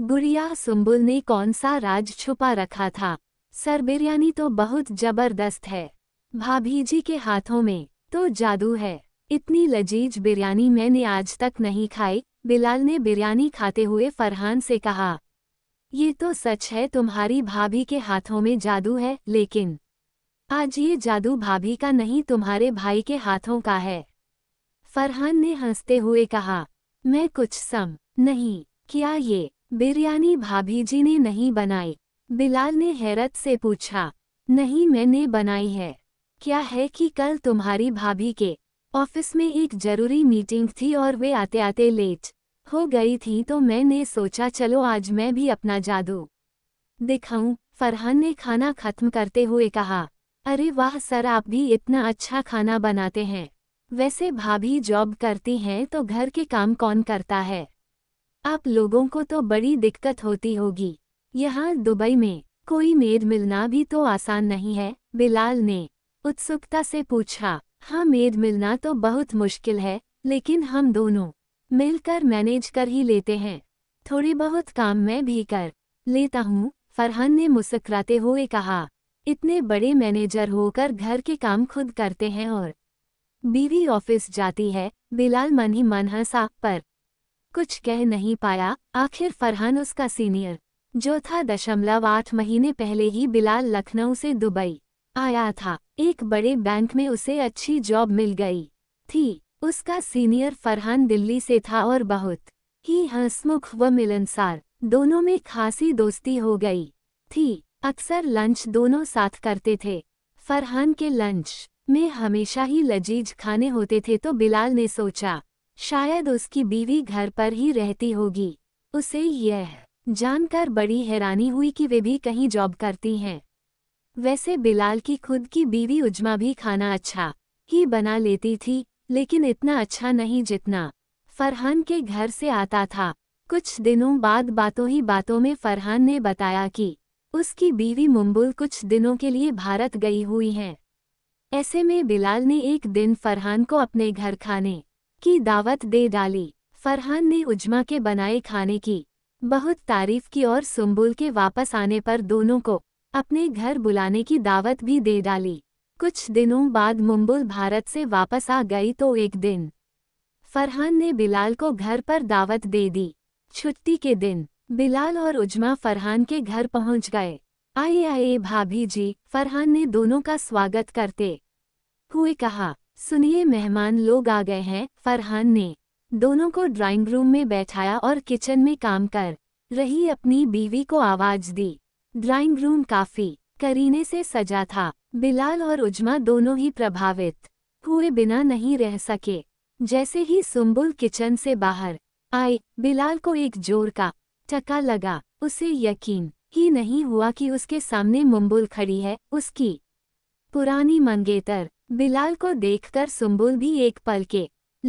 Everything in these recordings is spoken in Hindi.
गुड़िया सुम्बुल ने कौन सा राज छुपा रखा था सर बिरयानी तो बहुत जबरदस्त है भाभी जी के हाथों में तो जादू है इतनी लजीज बिरयानी मैंने आज तक नहीं खाई बिलाल ने बिरयानी खाते हुए फरहान से कहा ये तो सच है तुम्हारी भाभी के हाथों में जादू है लेकिन आज ये जादू भाभी का नहीं तुम्हारे भाई के हाथों का है फरहान ने हंसते हुए कहा मैं कुछ सम नहीं क्या ये बिरयानी भाभी जी ने नहीं बनाई बिलाल ने हैरत से पूछा नहीं मैंने बनाई है क्या है कि कल तुम्हारी भाभी के ऑफिस में एक जरूरी मीटिंग थी और वे आते आते लेट हो गई थी तो मैंने सोचा चलो आज मैं भी अपना जादू दिखाऊं फरहान ने खाना खत्म करते हुए कहा अरे वाह सर आप भी इतना अच्छा खाना बनाते हैं वैसे भाभी जॉब करती हैं तो घर के काम कौन करता है आप लोगों को तो बड़ी दिक्कत होती होगी यहाँ दुबई में कोई मेड मिलना भी तो आसान नहीं है बिलाल ने उत्सुकता से पूछा हाँ मेड मिलना तो बहुत मुश्किल है लेकिन हम दोनों मिलकर मैनेज कर ही लेते हैं थोड़ी बहुत काम मैं भी कर लेता हूँ फरहान ने मुस्कराते हुए कहा इतने बड़े मैनेजर होकर घर के काम खुद करते हैं और बीवी ऑफिस जाती है बिलाल मन ही मन हंसा पर कुछ कह नहीं पाया आखिर फरहान उसका सीनियर जो था दशमलव आठ महीने पहले ही बिलाल लखनऊ से दुबई आया था एक बड़े बैंक में उसे अच्छी जॉब मिल गई थी उसका सीनियर फरहान दिल्ली से था और बहुत ही हंसमुख व मिलनसार दोनों में खासी दोस्ती हो गई थी अक्सर लंच दोनों साथ करते थे फरहान के लंच में हमेशा ही लजीज खाने होते थे तो बिलाल ने सोचा शायद उसकी बीवी घर पर ही रहती होगी उसे यह जानकर बड़ी हैरानी हुई कि वे भी कहीं जॉब करती हैं वैसे बिलाल की खुद की बीवी उजमा भी खाना अच्छा ही बना लेती थी लेकिन इतना अच्छा नहीं जितना फरहान के घर से आता था कुछ दिनों बाद बातों ही बातों में फरहान ने बताया कि उसकी बीवी मुंबुल कुछ दिनों के लिए भारत गई हुई हैं ऐसे में बिलाल ने एक दिन फरहान को अपने घर खाने की दावत दे डाली फरहान ने उजमा के बनाए खाने की बहुत तारीफ की और सुम्बुल के वापस आने पर दोनों को अपने घर बुलाने की दावत भी दे डाली कुछ दिनों बाद मुम्बुल भारत से वापस आ गई तो एक दिन फरहान ने बिलाल को घर पर दावत दे दी छुट्टी के दिन बिलाल और उजमा फरहान के घर पहुंच गए आए आए भाभी जी फरहान ने दोनों का स्वागत करते हुए कहा सुनिए मेहमान लोग आ गए हैं फरहान ने दोनों को ड्राइंग रूम में बैठाया और किचन में काम कर रही अपनी बीवी को आवाज दी ड्राइंग रूम काफी करीने से सजा था बिलाल और उजमा दोनों ही प्रभावित हुए बिना नहीं रह सके जैसे ही सुम्बुल किचन से बाहर आए बिलाल को एक जोर का टका लगा उसे यकीन ही नहीं हुआ कि उसके सामने मुम्बुल खड़ी है उसकी पुरानी मंगेतर बिलाल को देखकर सुम्बुल भी एक पल के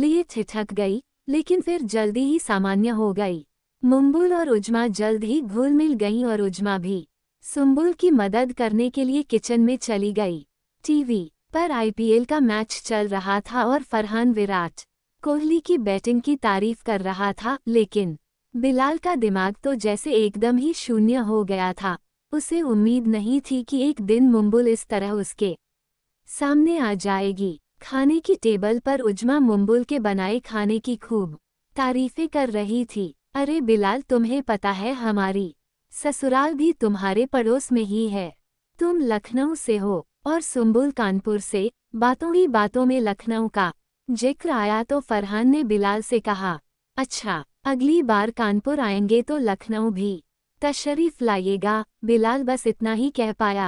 लिए छिछक गई लेकिन फिर जल्दी ही सामान्य हो गई मुम्बुल और उजमा जल्द ही घुल मिल गईं और उजमा भी सुम्बुल की मदद करने के लिए किचन में चली गई टीवी पर आईपीएल का मैच चल रहा था और फरहान विराट कोहली की बैटिंग की तारीफ कर रहा था लेकिन बिलाल का दिमाग तो जैसे एकदम ही शून्य हो गया था उसे उम्मीद नहीं थी कि एक दिन मुंबुल इस तरह उसके सामने आ जाएगी खाने की टेबल पर उजमा मुंबुल के बनाए खाने की खूब तारीफें कर रही थी अरे बिलाल तुम्हें पता है हमारी ससुराल भी तुम्हारे पड़ोस में ही है तुम लखनऊ से हो और सुम्बुल कानपुर से बातों ही बातों में लखनऊ का जिक्र आया तो फरहान ने बिलाल से कहा अच्छा अगली बार कानपुर आएंगे तो लखनऊ भी तशरीफ लाइएगा बिलाल बस इतना ही कह पाया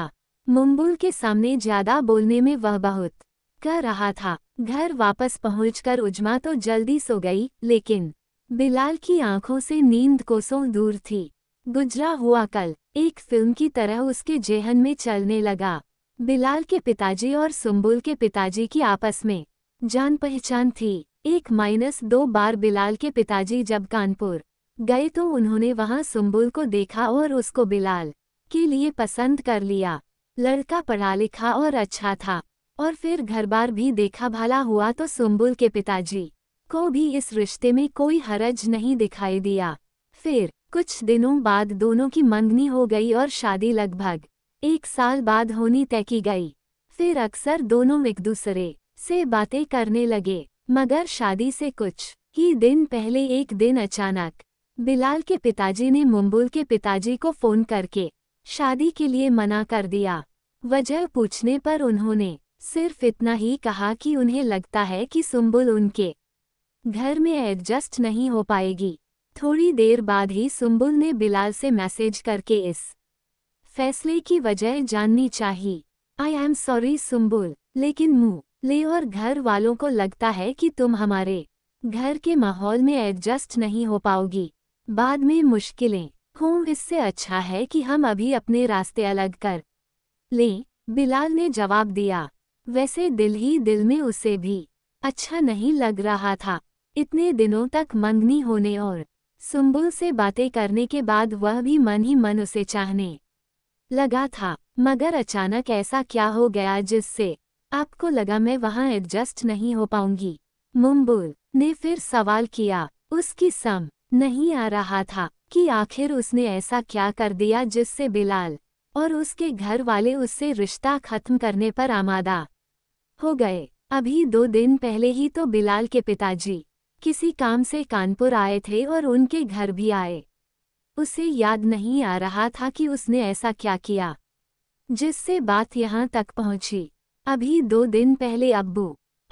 मुंबुल के सामने ज्यादा बोलने में वह बहुत कह रहा था घर वापस पहुंचकर उजमा तो जल्दी सो गई लेकिन बिलाल की आंखों से नींद कोसों दूर थी गुजरा हुआ कल एक फिल्म की तरह उसके जेहन में चलने लगा बिलाल के पिताजी और सुम्बुल के पिताजी की आपस में जान पहचान थी एक माइनस दो बार बिलाल के पिताजी जब कानपुर गए तो उन्होंने वहां सुम्बुल को देखा और उसको बिलाल के लिए पसंद कर लिया लड़का पढ़ा लिखा और अच्छा था और फिर घर बार भी देखा भाला हुआ तो सुम्बुल के पिताजी को भी इस रिश्ते में कोई हरज नहीं दिखाई दिया फिर कुछ दिनों बाद दोनों की मंगनी हो गई और शादी लगभग एक साल बाद होनी तय की गई फिर अक्सर दोनों एक दूसरे से बातें करने लगे मगर शादी से कुछ ही दिन पहले एक दिन अचानक बिलाल के पिताजी ने मुंबुल के पिताजी को फ़ोन करके शादी के लिए मना कर दिया वजह पूछने पर उन्होंने सिर्फ इतना ही कहा कि उन्हें लगता है कि सुम्बुल उनके घर में एडजस्ट नहीं हो पाएगी थोड़ी देर बाद ही सुम्बुल ने बिलाल से मैसेज करके इस फैसले की वजह जाननी चाहिए आई एम सॉरी सुम्बुल लेकिन मुँह ले और घर वालों को लगता है कि तुम हमारे घर के माहौल में एडजस्ट नहीं हो पाओगी बाद में मुश्किलें हों इससे अच्छा है कि हम अभी अपने रास्ते अलग कर लें बिलाल ने जवाब दिया वैसे दिल ही दिल में उसे भी अच्छा नहीं लग रहा था इतने दिनों तक मंगनी होने और सुम्बुल से बातें करने के बाद वह भी मन ही मन उसे चाहने लगा था मगर अचानक ऐसा क्या हो गया जिससे आपको लगा मैं वहाँ एडजस्ट नहीं हो पाऊंगी मुम्बुल ने फिर सवाल किया उसकी सम नहीं आ रहा था कि आखिर उसने ऐसा क्या कर दिया जिससे बिलाल और उसके घर वाले उससे रिश्ता खत्म करने पर आमादा हो गए अभी दो दिन पहले ही तो बिलाल के पिताजी किसी काम से कानपुर आए थे और उनके घर भी आए उसे याद नहीं आ रहा था कि उसने ऐसा क्या किया जिससे बात यहाँ तक पहुँची अभी दो दिन पहले अब्बू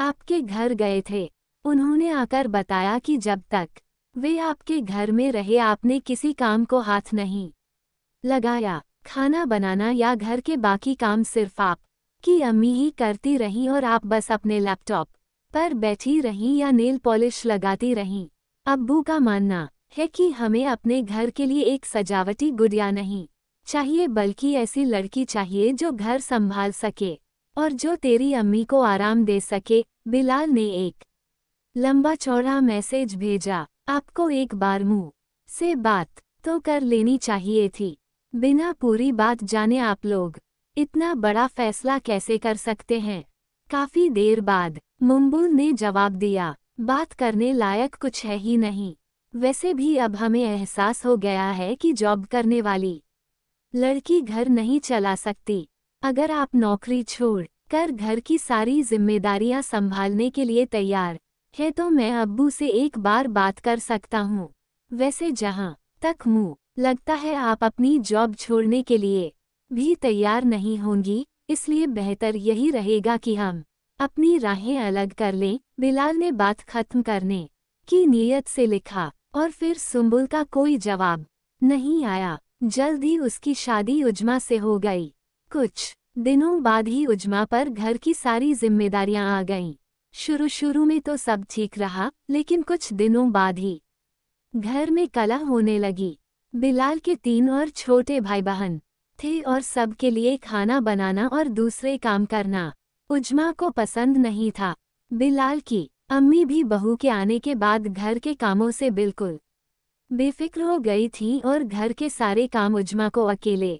आपके घर गए थे उन्होंने आकर बताया कि जब तक वे आपके घर में रहे आपने किसी काम को हाथ नहीं लगाया खाना बनाना या घर के बाकी काम सिर्फ आप की अम्मी ही करती रहीं और आप बस अपने लैपटॉप पर बैठी रहीं या नेल पॉलिश लगाती रहीं अब्बू का मानना है कि हमें अपने घर के लिए एक सजावटी गुड़िया नहीं चाहिए बल्कि ऐसी लड़की चाहिए जो घर संभाल सके और जो तेरी अम्मी को आराम दे सके बिलाल ने एक लंबा चौड़ा मैसेज भेजा आपको एक बार मुंह से बात तो कर लेनी चाहिए थी बिना पूरी बात जाने आप लोग इतना बड़ा फैसला कैसे कर सकते हैं काफी देर बाद मुम्बुल ने जवाब दिया बात करने लायक कुछ है ही नहीं वैसे भी अब हमें एहसास हो गया है कि जॉब करने वाली लड़की घर नहीं चला सकती अगर आप नौकरी छोड़ कर घर की सारी जिम्मेदारियां संभालने के लिए तैयार है तो मैं अब्बू से एक बार बात कर सकता हूँ वैसे जहाँ तक मुँह लगता है आप अपनी जॉब छोड़ने के लिए भी तैयार नहीं होंगी इसलिए बेहतर यही रहेगा कि हम अपनी राहें अलग कर लें बिलाल ने बात खत्म करने की नीयत से लिखा और फिर सुम्बुल का कोई जवाब नहीं आया जल्द ही उसकी शादी उजमा से हो गई कुछ दिनों बाद ही उजमा पर घर की सारी जिम्मेदारियां आ गईं शुरू शुरू में तो सब ठीक रहा लेकिन कुछ दिनों बाद ही घर में कला होने लगी बिलाल के तीन और छोटे भाई बहन थे और सबके लिए खाना बनाना और दूसरे काम करना उजमा को पसंद नहीं था बिलाल की अम्मी भी बहू के आने के बाद घर के कामों से बिल्कुल बेफिक्र हो गई थी और घर के सारे काम उजमा को अकेले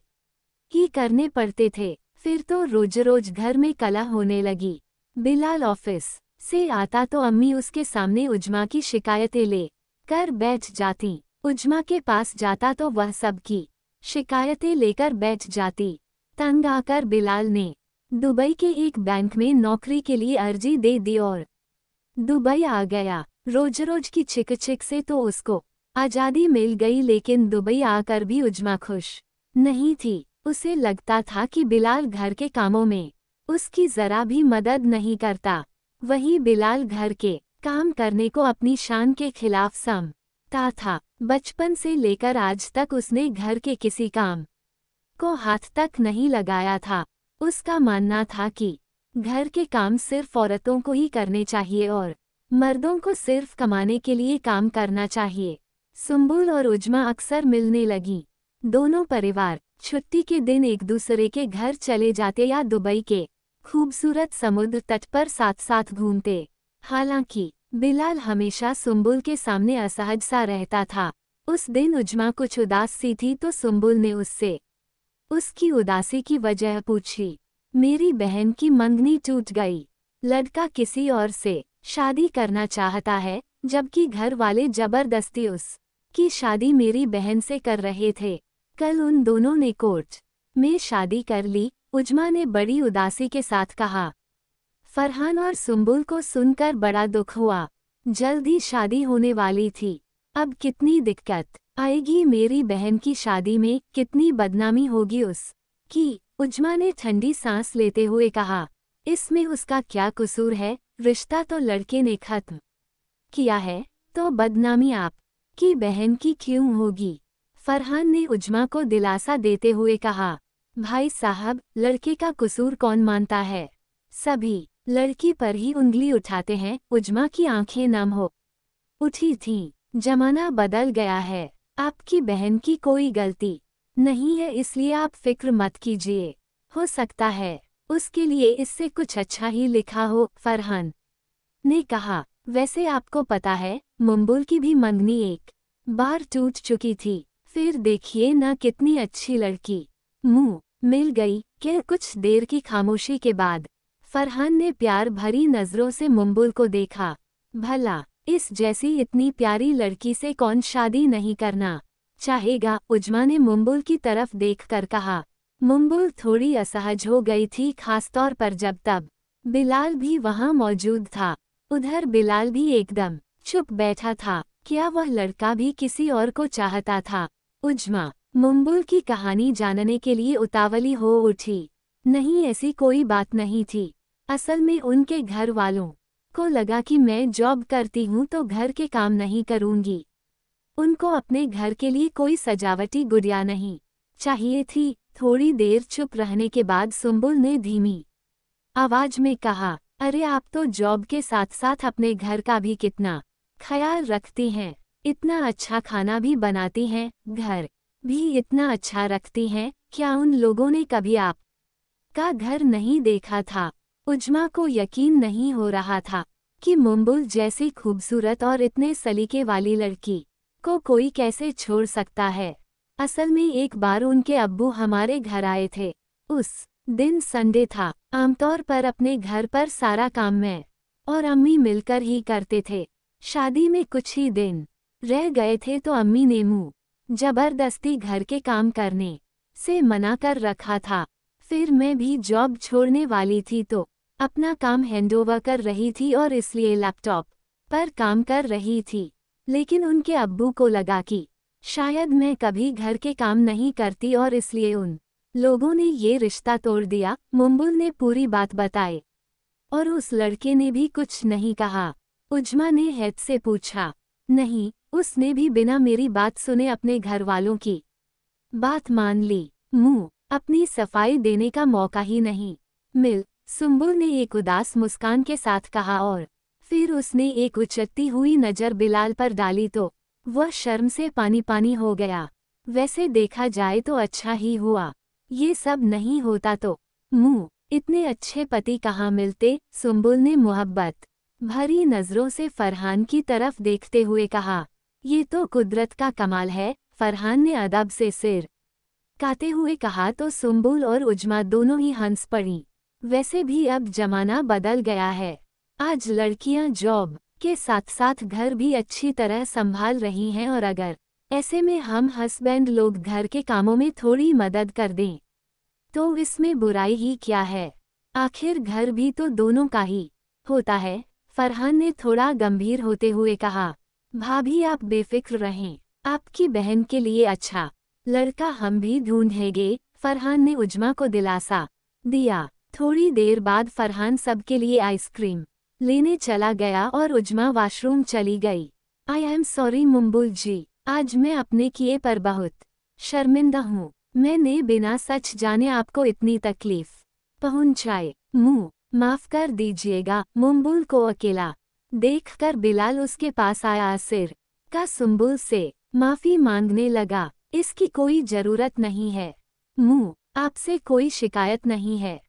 ही करने पड़ते थे फिर तो रोज रोज घर में कला होने लगी बिलाल ऑफिस से आता तो अम्मी उसके सामने उजमा की शिकायतें ले कर बैठ जाती उजमा के पास जाता तो वह सब की शिकायतें लेकर बैठ जाती तंग आकर बिलाल ने दुबई के एक बैंक में नौकरी के लिए अर्जी दे दी और दुबई आ गया रोज रोज की छिक छिक से तो उसको आज़ादी मिल गई लेकिन दुबई आकर भी उजमा खुश नहीं थी उसे लगता था कि बिलाल घर के कामों में उसकी ज़रा भी मदद नहीं करता वही बिलाल घर के काम करने को अपनी शान के खिलाफ समता था बचपन से लेकर आज तक उसने घर के किसी काम को हाथ तक नहीं लगाया था उसका मानना था कि घर के काम सिर्फ औरतों को ही करने चाहिए और मर्दों को सिर्फ कमाने के लिए काम करना चाहिए सुम्बुल और उजमा अक्सर मिलने लगी दोनों परिवार छुट्टी के दिन एक दूसरे के घर चले जाते या दुबई के खूबसूरत समुद्र तट पर साथ साथ घूमते हालांकि बिलाल हमेशा सुम्बुल के सामने असहज सा रहता था उस दिन उजमा कुछ उदास सी थी तो सुम्बुल ने उससे उसकी उदासी की वजह पूछी मेरी बहन की मंगनी टूट गई लड़का किसी और से शादी करना चाहता है जबकि घर वाले जबरदस्ती उस की शादी मेरी बहन से कर रहे थे कल उन दोनों ने कोर्ट में शादी कर ली उजमा ने बड़ी उदासी के साथ कहा फरहान और सुम्बुल को सुनकर बड़ा दुख हुआ जल्द ही शादी होने वाली थी अब कितनी दिक्कत आएगी मेरी बहन की शादी में कितनी बदनामी होगी उस की उजमा ने ठंडी सांस लेते हुए कहा इसमें उसका क्या कसूर है रिश्ता तो लड़के ने खत्म किया है तो बदनामी आप की बहन की क्यों होगी फरहान ने उजमा को दिलासा देते हुए कहा भाई साहब लड़के का कसूर कौन मानता है सभी लड़की पर ही उंगली उठाते हैं उजमा की आंखें नम हो उठी थी जमाना बदल गया है आपकी बहन की कोई गलती नहीं है इसलिए आप फिक्र मत कीजिए हो सकता है उसके लिए इससे कुछ अच्छा ही लिखा हो फरहान ने कहा वैसे आपको पता है मुंबुल की भी मंगनी एक बार टूट चुकी थी फिर देखिए ना कितनी अच्छी लड़की मुंह मिल गई के कुछ देर की खामोशी के बाद फरहान ने प्यार भरी नज़रों से मुंबुल को देखा भला इस जैसी इतनी प्यारी लड़की से कौन शादी नहीं करना चाहेगा उजमा ने मुंबुल की तरफ देखकर कहा मुंबुल थोड़ी असहज हो गई थी खासतौर पर जब तब बिलाल भी वहाँ मौजूद था उधर बिलाल भी एकदम चुप बैठा था क्या वह लड़का भी किसी और को चाहता था उजमा मुंबुल की कहानी जानने के लिए उतावली हो उठी नहीं ऐसी कोई बात नहीं थी असल में उनके घर वालों को लगा कि मैं जॉब करती हूँ तो घर के काम नहीं करूँगी उनको अपने घर के लिए कोई सजावटी गुड़िया नहीं चाहिए थी थोड़ी देर चुप रहने के बाद सुम्बुल ने धीमी आवाज में कहा अरे आप तो जॉब के साथ साथ अपने घर का भी कितना ख्याल रखती हैं इतना अच्छा खाना भी बनाती हैं घर भी इतना अच्छा रखती हैं क्या उन लोगों ने कभी आप का घर नहीं देखा था उजमा को यकीन नहीं हो रहा था कि मुम्बुल जैसी खूबसूरत और इतने सलीके वाली लड़की को कोई कैसे छोड़ सकता है असल में एक बार उनके अब्बू हमारे घर आए थे उस दिन संडे था आमतौर पर अपने घर पर सारा काम मैं और अम्मी मिलकर ही करते थे शादी में कुछ ही दिन रह गए थे तो अम्मी ने मुँह जबरदस्ती घर के काम करने से मना कर रखा था फिर मैं भी जॉब छोड़ने वाली थी तो अपना काम हैंडओवर कर रही थी और इसलिए लैपटॉप पर काम कर रही थी लेकिन उनके अब्बू को लगा कि शायद मैं कभी घर के काम नहीं करती और इसलिए उन लोगों ने ये रिश्ता तोड़ दिया मुम्बुल ने पूरी बात बताई और उस लड़के ने भी कुछ नहीं कहा उजमा ने हैत से पूछा नहीं उसने भी बिना मेरी बात सुने अपने घर वालों की बात मान ली मुंह अपनी सफाई देने का मौका ही नहीं मिल सुम्बुल ने एक उदास मुस्कान के साथ कहा और फिर उसने एक उचकती हुई नज़र बिलाल पर डाली तो वह शर्म से पानी पानी हो गया वैसे देखा जाए तो अच्छा ही हुआ ये सब नहीं होता तो मुंह इतने अच्छे पति कहाँ मिलते सुम्बुल ने मोहब्बत भरी नज़रों से फरहान की तरफ देखते हुए कहा ये तो कुदरत का कमाल है फरहान ने अदब से सिर काते हुए कहा तो सुम्बुल और उजमा दोनों ही हंस पड़ी वैसे भी अब जमाना बदल गया है आज लड़कियां जॉब के साथ साथ घर भी अच्छी तरह संभाल रही हैं और अगर ऐसे में हम हस्बैंड लोग घर के कामों में थोड़ी मदद कर दें तो इसमें बुराई ही क्या है आखिर घर भी तो दोनों का ही होता है फरहान ने थोड़ा गंभीर होते हुए कहा भाभी आप बेफिक्र रहें आपकी बहन के लिए अच्छा लड़का हम भी ढूंढेंगे फरहान ने उजमा को दिलासा दिया थोड़ी देर बाद फरहान सबके लिए आइसक्रीम लेने चला गया और उजमा वॉशरूम चली गई आई एम सॉरी मुम्बुल जी आज मैं अपने किए पर बहुत शर्मिंदा हूँ मैंने बिना सच जाने आपको इतनी तकलीफ पहुंचाए मुंह माफ कर दीजिएगा मुम्बुल को अकेला देखकर बिलाल उसके पास आया सिर का सुम्बुल से माफी मांगने लगा इसकी कोई जरूरत नहीं है मुँह आपसे कोई शिकायत नहीं है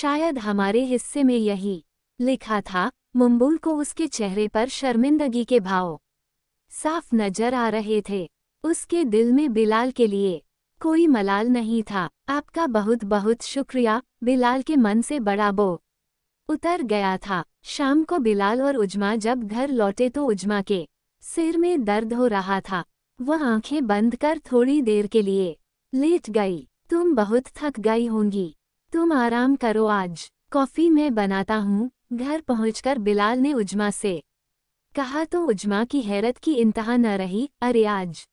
शायद हमारे हिस्से में यही लिखा था मुंबुल को उसके चेहरे पर शर्मिंदगी के भाव साफ नजर आ रहे थे उसके दिल में बिलाल के लिए कोई मलाल नहीं था आपका बहुत बहुत शुक्रिया बिलाल के मन से बड़ा बो उतर गया था शाम को बिलाल और उजमा जब घर लौटे तो उजमा के सिर में दर्द हो रहा था वह आंखें बंद कर थोड़ी देर के लिए लेट गई तुम बहुत थक गई होंगी तुम आराम करो आज कॉफ़ी मैं बनाता हूँ घर पहुंचकर बिलाल ने उजमा से कहा तो उजमा की हैरत की इंतहा न रही अरे आज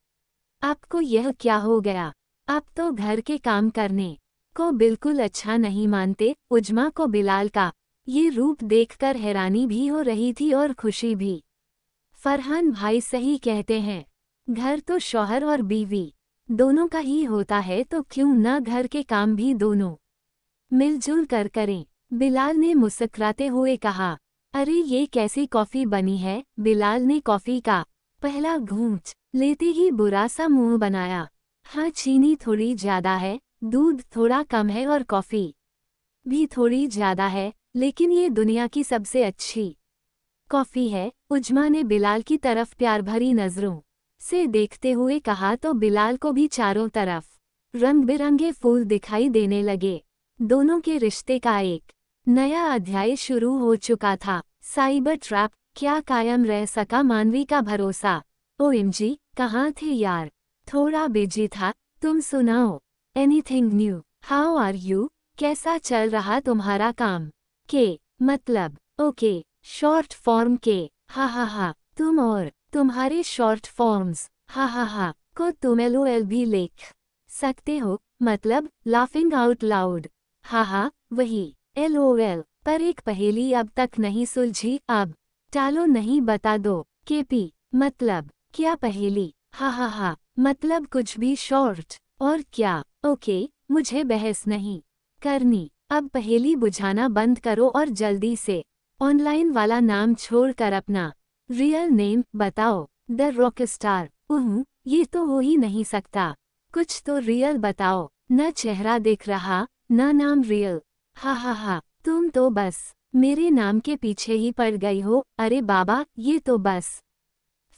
आपको यह क्या हो गया आप तो घर के काम करने को बिल्कुल अच्छा नहीं मानते उजमा को बिलाल का ये रूप देखकर हैरानी भी हो रही थी और खुशी भी फरहान भाई सही कहते हैं घर तो शौहर और बीवी दोनों का ही होता है तो क्यों न घर के काम भी दोनों मिलजुल कर करें बिलाल ने मुस्कराते हुए कहा अरे ये कैसी कॉफ़ी बनी है बिलाल ने कॉफ़ी का पहला घूंच लेते ही बुरा सा मुंह बनाया हाँ चीनी थोड़ी ज़्यादा है दूध थोड़ा कम है और कॉफ़ी भी थोड़ी ज़्यादा है लेकिन ये दुनिया की सबसे अच्छी कॉफ़ी है उजमा ने बिलाल की तरफ प्यार भरी नज़रों से देखते हुए कहा तो बिलाल को भी चारों तरफ रंग बिरंगे फूल दिखाई देने लगे दोनों के रिश्ते का एक नया अध्याय शुरू हो चुका था साइबर ट्रैप क्या कायम रह सका मानवी का भरोसा ओ इमजी कहाँ थे यार थोड़ा बिजी था तुम सुनाओ anything new how are you कैसा चल रहा तुम्हारा काम के मतलब ओके शॉर्ट फॉर्म के हा हा हा तुम और तुम्हारे शॉर्ट फॉर्म्स हा हा हा को तुम एल ओ एल भी लिख सकते हो मतलब लाफिंग आउट लाउड हा हा वही एल ओ एल पर एक पहेली अब तक नहीं सुलझी अब टालो नहीं बता दो के पी मतलब क्या पहेली हा हा हा मतलब कुछ भी शॉर्ट और क्या ओके मुझे बहस नहीं करनी अब पहेली बुझाना बंद करो और जल्दी से ऑनलाइन वाला नाम छोड़कर अपना रियल नेम बताओ द रॉक स्टार ये तो हो ही नहीं सकता कुछ तो रियल बताओ न चेहरा दिख रहा न नाम रियल हा हा हा तुम तो बस मेरे नाम के पीछे ही पड़ गई हो अरे बाबा ये तो बस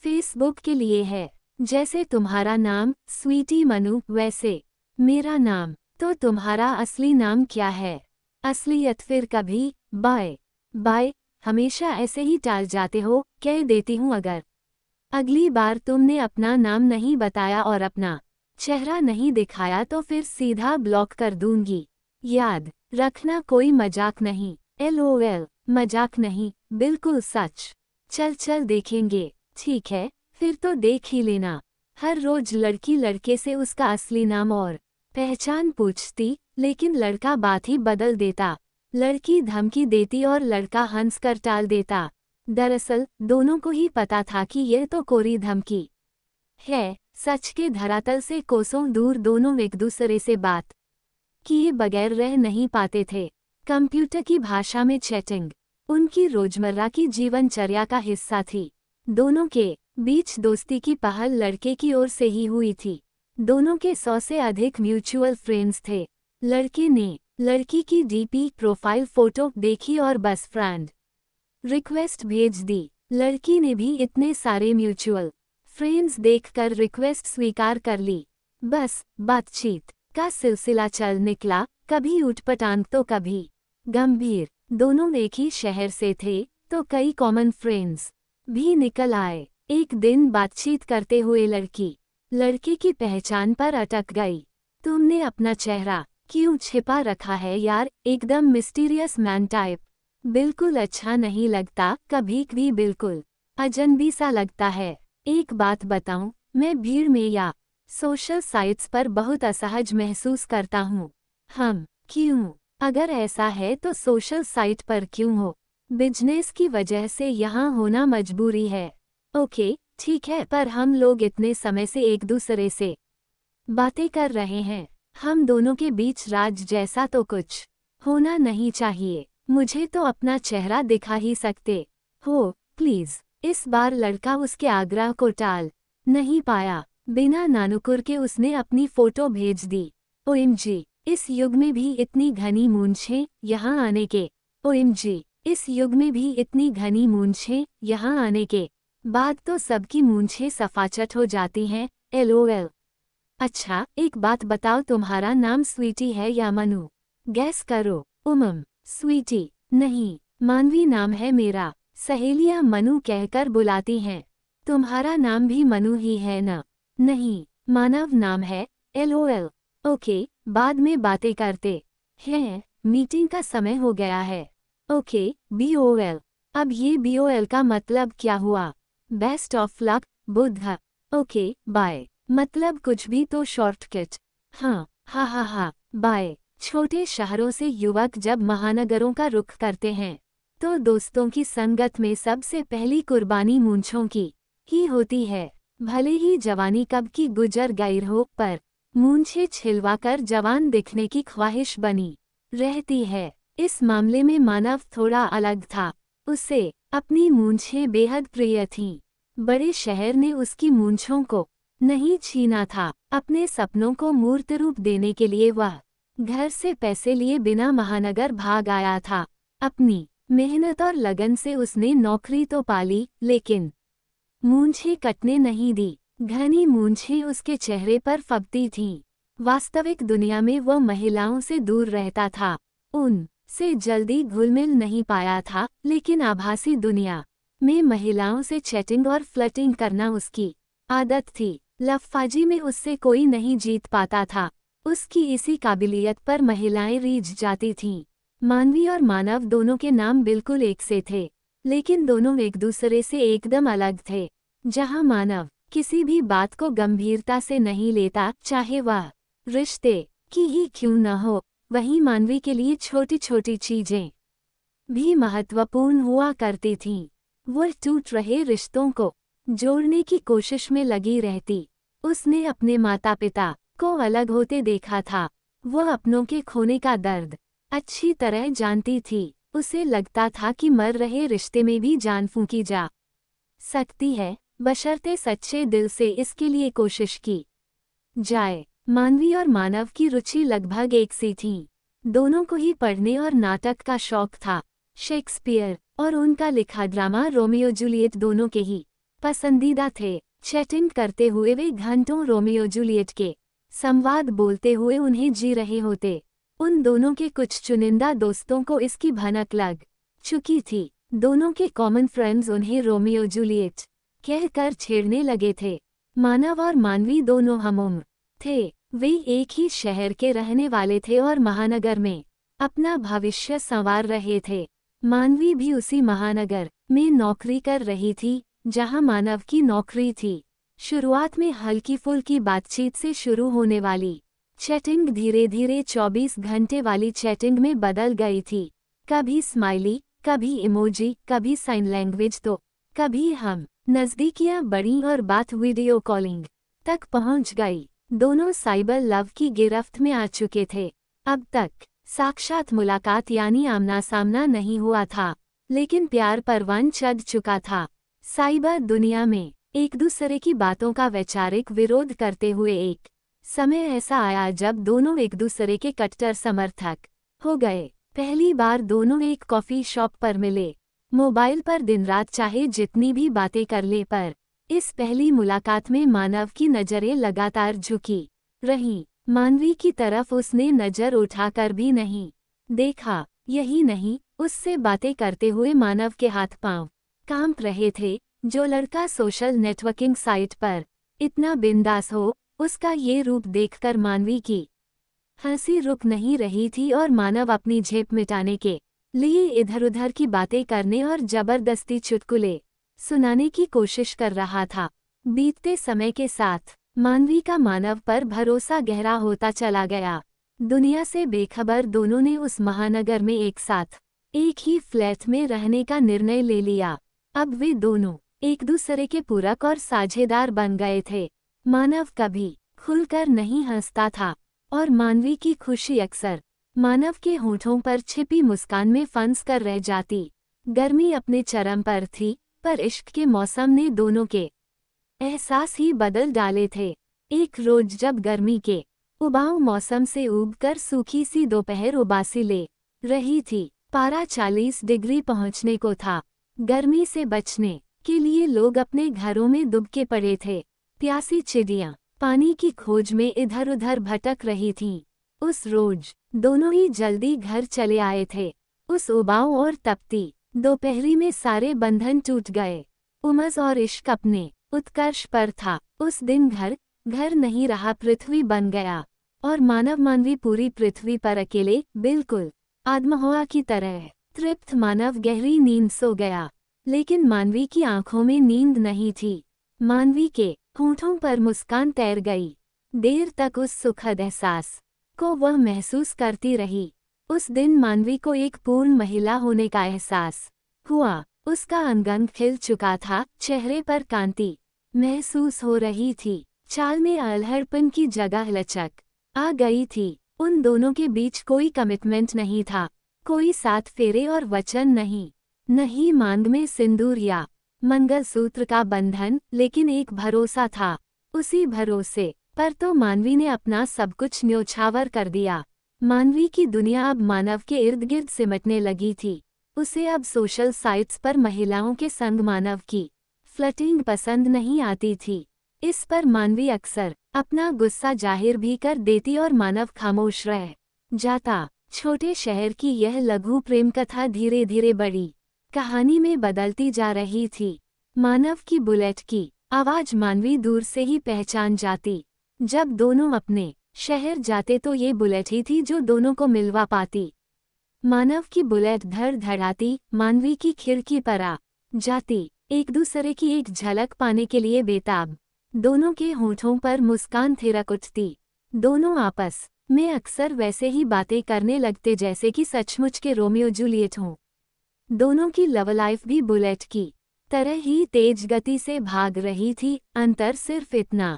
फेसबुक के लिए है जैसे तुम्हारा नाम स्वीटी मनु वैसे मेरा नाम तो तुम्हारा असली नाम क्या है असलियत फिर कभी बाय बाय हमेशा ऐसे ही टाल जाते हो कह देती हूँ अगर अगली बार तुमने अपना नाम नहीं बताया और अपना चेहरा नहीं दिखाया तो फिर सीधा ब्लॉक कर दूंगी याद रखना कोई मजाक नहीं एल ओ एल मजाक नहीं बिल्कुल सच चल चल देखेंगे ठीक है फिर तो देख ही लेना हर रोज लड़की लड़के से उसका असली नाम और पहचान पूछती लेकिन लड़का बात ही बदल देता लड़की धमकी देती और लड़का हंस कर टाल देता दरअसल दोनों को ही पता था कि ये तो कोरी धमकी है सच के धरातल से कोसों दूर दोनों एक दूसरे से बात किए बगैर रह नहीं पाते थे कंप्यूटर की भाषा में चैटिंग उनकी रोजमर्रा की जीवनचर्या का हिस्सा थी दोनों के बीच दोस्ती की पहल लड़के की ओर से ही हुई थी दोनों के सौ से अधिक म्यूचुअल फ्रेंड्स थे लड़के ने लड़की की डीपी प्रोफाइल फोटो देखी और बस फ्रेंड रिक्वेस्ट भेज दी लड़की ने भी इतने सारे म्यूचुअल फ्रेंड्स देखकर रिक्वेस्ट स्वीकार कर ली बस बातचीत का सिलसिला चल निकला कभी उठपटांग तो कभी गंभीर दोनों एक ही शहर से थे तो कई कॉमन फ्रेंड्स भी निकल आए एक दिन बातचीत करते हुए लड़की लड़के की पहचान पर अटक गई तुमने अपना चेहरा क्यों छिपा रखा है यार एकदम मिस्टीरियस मैन टाइप बिल्कुल अच्छा नहीं लगता कभी भी बिल्कुल अजनबी सा लगता है एक बात बताऊं मैं भीड़ में या सोशल साइट्स पर बहुत असहज महसूस करता हूँ हम क्यों अगर ऐसा है तो सोशल साइट पर क्यों हो बिजनेस की वजह से यहाँ होना मजबूरी है ओके ठीक है पर हम लोग इतने समय से एक दूसरे से बातें कर रहे हैं हम दोनों के बीच राज जैसा तो कुछ होना नहीं चाहिए मुझे तो अपना चेहरा दिखा ही सकते हो प्लीज इस बार लड़का उसके आग्रह को टाल नहीं पाया बिना नानुकुर के उसने अपनी फोटो भेज दी जी इस युग में भी इतनी घनी मूंछे यहाँ आने के जी इस युग में भी इतनी घनी मूंछे यहाँ आने के बात तो सबकी मूंछे सफाचट हो जाती हैं एलओएल अच्छा एक बात बताओ तुम्हारा नाम स्वीटी है या मनु गैस करो उमम स्वीटी नहीं मानवी नाम है मेरा सहेलियां मनु कहकर बुलाती हैं तुम्हारा नाम भी मनु ही है न नहीं मानव नाम है एलओएल ओके बाद में बातें करते हैं मीटिंग का समय हो गया है ओके बीओएल अब ये बीओएल का मतलब क्या हुआ बेस्ट ऑफ लक बुद्ध ओके बाय मतलब कुछ भी तो शॉर्टकट हाँ हा हा हा बाय छोटे शहरों से युवक जब महानगरों का रुख करते हैं तो दोस्तों की संगत में सबसे पहली कुर्बानी मूंछों की ही होती है भले ही जवानी कब की गुजर गई हो पर मूंछे छिलवाकर जवान दिखने की ख्वाहिश बनी रहती है इस मामले में मानव थोड़ा अलग था उसे अपनी मूंछे बेहद प्रिय थीं बड़े शहर ने उसकी मूंछों को नहीं छीना था अपने सपनों को मूर्त रूप देने के लिए वह घर से पैसे लिए बिना महानगर भाग आया था अपनी मेहनत और लगन से उसने नौकरी तो पाली लेकिन मूंछे कटने नहीं दी घनी मूंछे उसके चेहरे पर फबती थीं वास्तविक दुनिया में वह महिलाओं से दूर रहता था उन से जल्दी घुलमिल नहीं पाया था लेकिन आभासी दुनिया में महिलाओं से चैटिंग और फ्लटिंग करना उसकी आदत थी लफ्फाजी में उससे कोई नहीं जीत पाता था उसकी इसी काबिलियत पर महिलाएं रीझ जाती थीं मानवी और मानव दोनों के नाम बिल्कुल एक से थे लेकिन दोनों एक दूसरे से एकदम अलग थे जहां मानव किसी भी बात को गंभीरता से नहीं लेता चाहे वह रिश्ते की ही क्यों न हो वहीं मानवी के लिए छोटी छोटी चीजें भी महत्वपूर्ण हुआ करती थीं वह टूट रहे रिश्तों को जोड़ने की कोशिश में लगी रहती उसने अपने माता पिता को अलग होते देखा था वह अपनों के खोने का दर्द अच्छी तरह जानती थी उसे लगता था कि मर रहे रिश्ते में भी जान फूकी जा सकती है बशर्ते सच्चे दिल से इसके लिए कोशिश की जाए मानवी और मानव की रुचि लगभग एक सी थी दोनों को ही पढ़ने और नाटक का शौक था शेक्सपियर और उनका लिखा ड्रामा रोमियो जूलियट दोनों के ही पसंदीदा थे चैटिंग करते हुए वे घंटों रोमियो जूलियट के संवाद बोलते हुए उन्हें जी रहे होते उन दोनों के कुछ चुनिंदा दोस्तों को इसकी भनक लग चुकी थी दोनों के कॉमन फ्रेंड्स उन्हें रोमियो जूलियट कहकर छेड़ने लगे थे मानव और मानवी दोनों हमोम थे वे एक ही शहर के रहने वाले थे और महानगर में अपना भविष्य संवार रहे थे मानवी भी उसी महानगर में नौकरी कर रही थी जहां मानव की नौकरी थी शुरुआत में हल्की फुल्की बातचीत से शुरू होने वाली चैटिंग धीरे धीरे 24 घंटे वाली चैटिंग में बदल गई थी कभी स्माइली कभी इमोजी कभी साइन लैंग्वेज तो कभी हम नज़दीकियां बड़ी और बात वीडियो कॉलिंग तक पहुंच गई दोनों साइबर लव की गिरफ्त में आ चुके थे अब तक साक्षात मुलाकात यानी आमना सामना नहीं हुआ था लेकिन प्यार परवान चढ़ चुका था साइबर दुनिया में एक दूसरे की बातों का वैचारिक विरोध करते हुए एक समय ऐसा आया जब दोनों एक दूसरे के कट्टर समर्थक हो गए पहली बार दोनों एक कॉफ़ी शॉप पर मिले मोबाइल पर दिन रात चाहे जितनी भी बातें कर ले पर इस पहली मुलाकात में मानव की नज़रें लगातार झुकी रहीं मानवी की तरफ उसने नजर उठाकर भी नहीं देखा यही नहीं उससे बातें करते हुए मानव के हाथ पांव कांप रहे थे जो लड़का सोशल नेटवर्किंग साइट पर इतना बिंदास हो उसका ये रूप देखकर मानवी की हंसी रुक नहीं रही थी और मानव अपनी झेप मिटाने के लिए इधर उधर की बातें करने और जबरदस्ती चुटकुले सुनाने की कोशिश कर रहा था बीतते समय के साथ मानवी का मानव पर भरोसा गहरा होता चला गया दुनिया से बेखबर दोनों ने उस महानगर में एक साथ एक ही फ्लैट में रहने का निर्णय ले लिया अब वे दोनों एक दूसरे के पूरक और साझेदार बन गए थे मानव कभी खुलकर नहीं हंसता था और मानवी की खुशी अक्सर मानव के होठों पर छिपी मुस्कान में फंस कर रह जाती गर्मी अपने चरम पर थी पर इश्क के मौसम ने दोनों के एहसास ही बदल डाले थे एक रोज जब गर्मी के उबाऊ मौसम से उबकर सूखी सी दोपहर उबासी ले रही थी पारा चालीस डिग्री पहुंचने को था गर्मी से बचने के लिए लोग अपने घरों में दुबके पड़े थे प्यासी चिड़ियाँ पानी की खोज में इधर उधर भटक रही थीं उस रोज दोनों ही जल्दी घर चले आए थे उस उबाऊ और तपती दोपहरी में सारे बंधन टूट गए उमस और इश्क अपने उत्कर्ष पर था उस दिन घर घर नहीं रहा पृथ्वी बन गया और मानव मानवी पूरी पृथ्वी पर अकेले बिल्कुल आदमहुआ की तरह तृप्त मानव गहरी नींद सो गया लेकिन मानवी की आंखों में नींद नहीं थी मानवी के होठों पर मुस्कान तैर गई देर तक उस सुखद एहसास को वह महसूस करती रही उस दिन मानवी को एक पूर्ण महिला होने का एहसास हुआ उसका अंगन खिल चुका था चेहरे पर कांति महसूस हो रही थी चाल में अलहड़पन की जगह लचक आ गई थी उन दोनों के बीच कोई कमिटमेंट नहीं था कोई साथ फेरे और वचन नहीं नहीं मांग में सिंदूर या मंगलसूत्र का बंधन लेकिन एक भरोसा था उसी भरोसे पर तो मानवी ने अपना सब कुछ न्योछावर कर दिया मानवी की दुनिया अब मानव के इर्द गिर्द सिमटने लगी थी उसे अब सोशल साइट्स पर महिलाओं के संग मानव की फ्लटिंग पसंद नहीं आती थी इस पर मानवी अक्सर अपना गुस्सा जाहिर भी कर देती और मानव खामोश रह जाता छोटे शहर की यह लघु प्रेम कथा धीरे धीरे बड़ी कहानी में बदलती जा रही थी मानव की बुलेट की आवाज मानवी दूर से ही पहचान जाती जब दोनों अपने शहर जाते तो ये बुलेट ही थी जो दोनों को मिलवा पाती मानव की बुलेट धड़ धड़ाती मानवी की खिड़की पर आ जाती एक दूसरे की एक झलक पाने के लिए बेताब दोनों के होठों पर मुस्कान उठती दोनों आपस में अक्सर वैसे ही बातें करने लगते जैसे कि सचमुच के रोमियो जूलियट हों दोनों की लव लाइफ भी बुलेट की तरह ही तेज गति से भाग रही थी अंतर सिर्फ इतना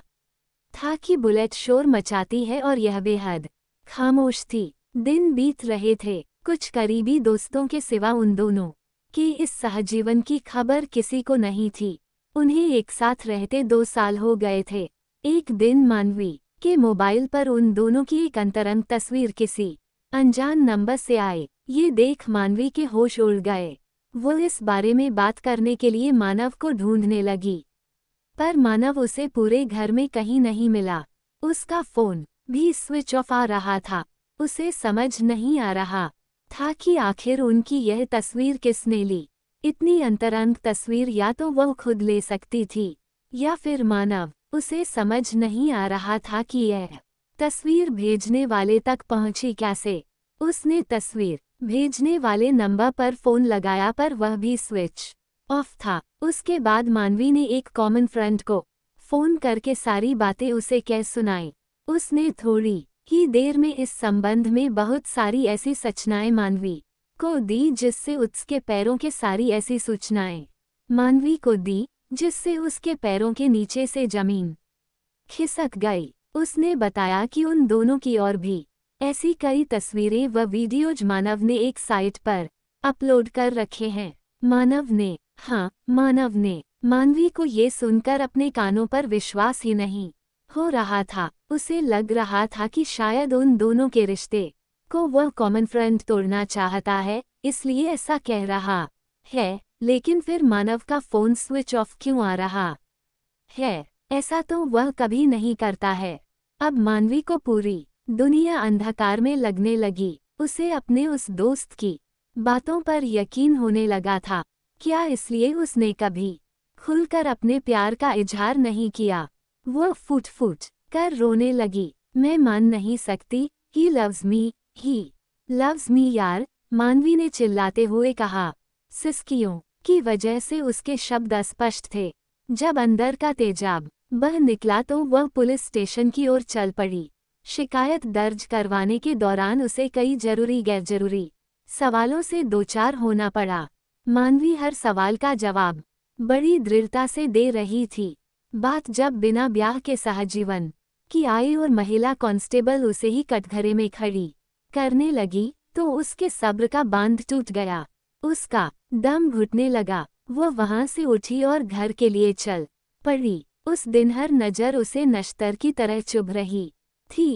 था कि बुलेट शोर मचाती है और यह बेहद खामोश थी दिन बीत रहे थे कुछ करीबी दोस्तों के सिवा उन दोनों कि इस सहजीवन की खबर किसी को नहीं थी उन्हें एक साथ रहते दो साल हो गए थे एक दिन मानवी के मोबाइल पर उन दोनों की एक अंतरंग तस्वीर किसी अनजान नंबर से आए ये देख मानवी के होश उड़ गए वो इस बारे में बात करने के लिए मानव को ढूंढने लगी पर मानव उसे पूरे घर में कहीं नहीं मिला उसका फोन भी स्विच ऑफ आ रहा था उसे समझ नहीं आ रहा था कि आखिर उनकी यह तस्वीर किसने ली इतनी अंतरंग तस्वीर या तो वह खुद ले सकती थी या फिर मानव उसे समझ नहीं आ रहा था कि यह तस्वीर भेजने वाले तक पहुंची कैसे उसने तस्वीर भेजने वाले नंबर पर फोन लगाया पर वह भी स्विच ऑफ था उसके बाद मानवी ने एक कॉमन फ्रेंड को फोन करके सारी बातें उसे कह सुनाई उसने थोड़ी ही देर में इस संबंध में बहुत सारी ऐसी सचनाएं मानवी को दी जिससे उसके पैरों के सारी ऐसी सूचनाएं मानवी को दी जिससे उसके पैरों के नीचे से जमीन खिसक गई उसने बताया कि उन दोनों की और भी ऐसी कई तस्वीरें व वीडियोज मानव ने एक साइट पर अपलोड कर रखे हैं मानव ने हाँ मानव ने मानवी को ये सुनकर अपने कानों पर विश्वास ही नहीं हो रहा था उसे लग रहा था कि शायद उन दोनों के रिश्ते को वह कॉमन फ्रेंड तोड़ना चाहता है इसलिए ऐसा कह रहा है लेकिन फिर मानव का फोन स्विच ऑफ क्यों आ रहा है ऐसा तो वह कभी नहीं करता है अब मानवी को पूरी दुनिया अंधकार में लगने लगी उसे अपने उस दोस्त की बातों पर यकीन होने लगा था क्या इसलिए उसने कभी खुलकर अपने प्यार का इजहार नहीं किया वह फुट फुट कर रोने लगी मैं मान नहीं सकती he loves me he loves me यार मानवी ने चिल्लाते हुए कहा सिस्कियों की वजह से उसके शब्द अस्पष्ट थे जब अंदर का तेजाब बह निकला तो वह पुलिस स्टेशन की ओर चल पड़ी शिकायत दर्ज करवाने के दौरान उसे कई जरूरी गैर जरूरी सवालों से दो चार होना पड़ा मानवी हर सवाल का जवाब बड़ी दृढ़ता से दे रही थी बात जब बिना ब्याह के सहजीवन की आई और महिला कांस्टेबल उसे ही कटघरे में खड़ी करने लगी तो उसके सब्र का बांध टूट गया उसका दम घुटने लगा वह वहां से उठी और घर के लिए चल पड़ी उस दिन हर नज़र उसे नश्तर की तरह चुभ रही थी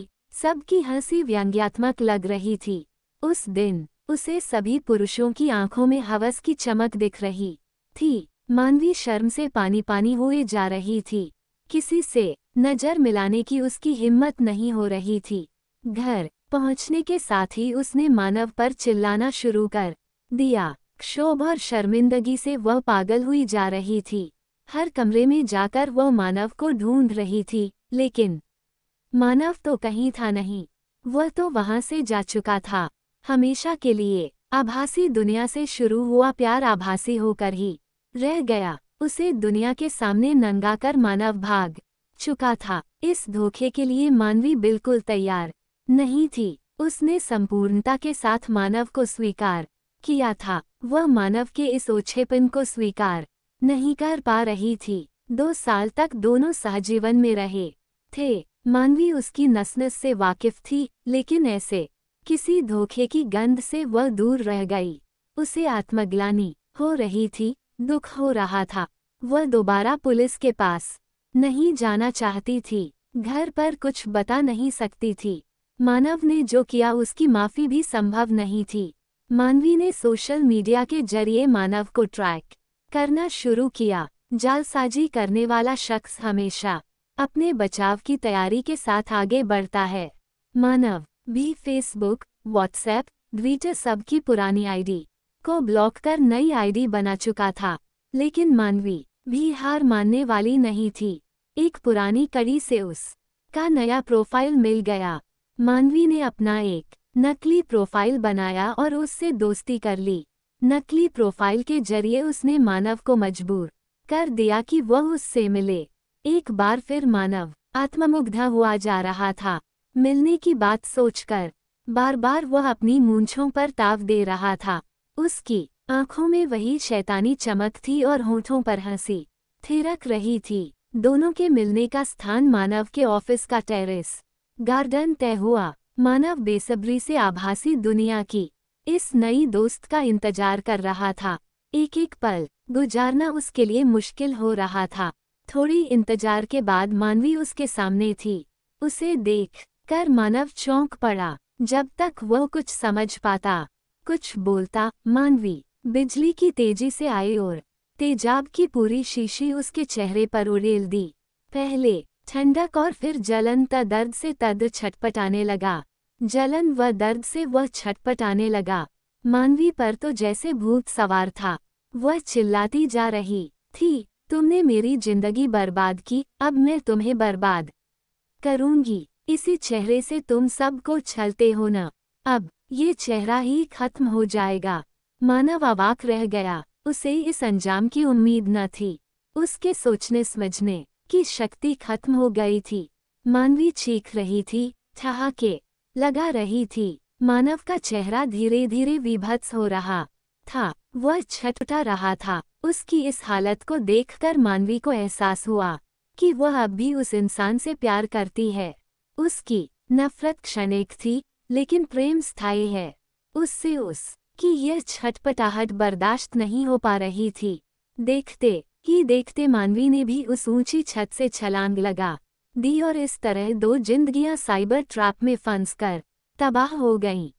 सबकी हंसी व्यंग्यात्मक लग रही थी उस दिन उसे सभी पुरुषों की आंखों में हवस की चमक दिख रही थी मानवी शर्म से पानी पानी हुए जा रही थी किसी से नज़र मिलाने की उसकी हिम्मत नहीं हो रही थी घर पहुंचने के साथ ही उसने मानव पर चिल्लाना शुरू कर दिया क्षोभ और शर्मिंदगी से वह पागल हुई जा रही थी हर कमरे में जाकर वह मानव को ढूंढ रही थी लेकिन मानव तो कहीं था नहीं वह तो वहां से जा चुका था हमेशा के लिए आभासी दुनिया से शुरू हुआ प्यार आभासी होकर ही रह गया उसे दुनिया के सामने नंगा कर मानव भाग चुका था इस धोखे के लिए मानवी बिल्कुल तैयार नहीं थी उसने संपूर्णता के साथ मानव को स्वीकार किया था वह मानव के इस ओछेपन को स्वीकार नहीं कर पा रही थी दो साल तक दोनों सहजीवन में रहे थे मानवी उसकी नसनस से वाकिफ थी लेकिन ऐसे किसी धोखे की गंध से वह दूर रह गई उसे आत्मग्लानी हो रही थी दुख हो रहा था वह दोबारा पुलिस के पास नहीं जाना चाहती थी घर पर कुछ बता नहीं सकती थी मानव ने जो किया उसकी माफ़ी भी संभव नहीं थी मानवी ने सोशल मीडिया के जरिए मानव को ट्रैक करना शुरू किया जालसाजी करने वाला शख्स हमेशा अपने बचाव की तैयारी के साथ आगे बढ़ता है मानव भी फेसबुक व्हाट्सएप ट्विटर सबकी पुरानी आईडी को ब्लॉक कर नई आईडी बना चुका था लेकिन मानवी भी हार मानने वाली नहीं थी एक पुरानी कड़ी से उस का नया प्रोफाइल मिल गया मानवी ने अपना एक नकली प्रोफाइल बनाया और उससे दोस्ती कर ली नकली प्रोफाइल के जरिए उसने मानव को मजबूर कर दिया कि वह उससे मिले एक बार फिर मानव आत्ममुग्धा हुआ जा रहा था मिलने की बात सोचकर बार बार वह अपनी मूंछों पर ताव दे रहा था उसकी आंखों में वही शैतानी चमक थी और होठों पर हंसी थिरक रही थी दोनों के मिलने का स्थान मानव के ऑफिस का टेरेस गार्डन तय हुआ मानव बेसब्री से आभासी दुनिया की इस नई दोस्त का इंतजार कर रहा था एक एक पल गुजारना उसके लिए मुश्किल हो रहा था थोड़ी इंतजार के बाद मानवी उसके सामने थी उसे देख कर मानव चौंक पड़ा जब तक वह कुछ समझ पाता कुछ बोलता मानवी बिजली की तेजी से आई और तेजाब की पूरी शीशी उसके चेहरे पर उड़ेल दी पहले ठंडक और फिर जलन त दर्द से तद छटपटाने लगा जलन व दर्द से वह छटपटाने लगा मानवी पर तो जैसे भूत सवार था वह चिल्लाती जा रही थी तुमने मेरी जिंदगी बर्बाद की अब मैं तुम्हें बर्बाद करूंगी इसी चेहरे से तुम सबको छलते हो न अब ये चेहरा ही खत्म हो जाएगा मानव अवाक रह गया उसे इस अंजाम की उम्मीद न थी उसके सोचने समझने की शक्ति खत्म हो गई थी मानवी चीख रही थी ठहाके लगा रही थी मानव का चेहरा धीरे धीरे विभत्स हो रहा था वह छटा रहा था उसकी इस हालत को देखकर मानवी को एहसास हुआ कि वह अब भी उस इंसान से प्यार करती है उसकी नफरत क्षणिक थी लेकिन प्रेम स्थायी है उससे उस की यह छटपटाहट बर्दाश्त नहीं हो पा रही थी देखते ही देखते मानवी ने भी उस ऊंची छत से छलांग लगा दी और इस तरह दो जिंदगियां साइबर ट्रैप में फंस कर तबाह हो गईं।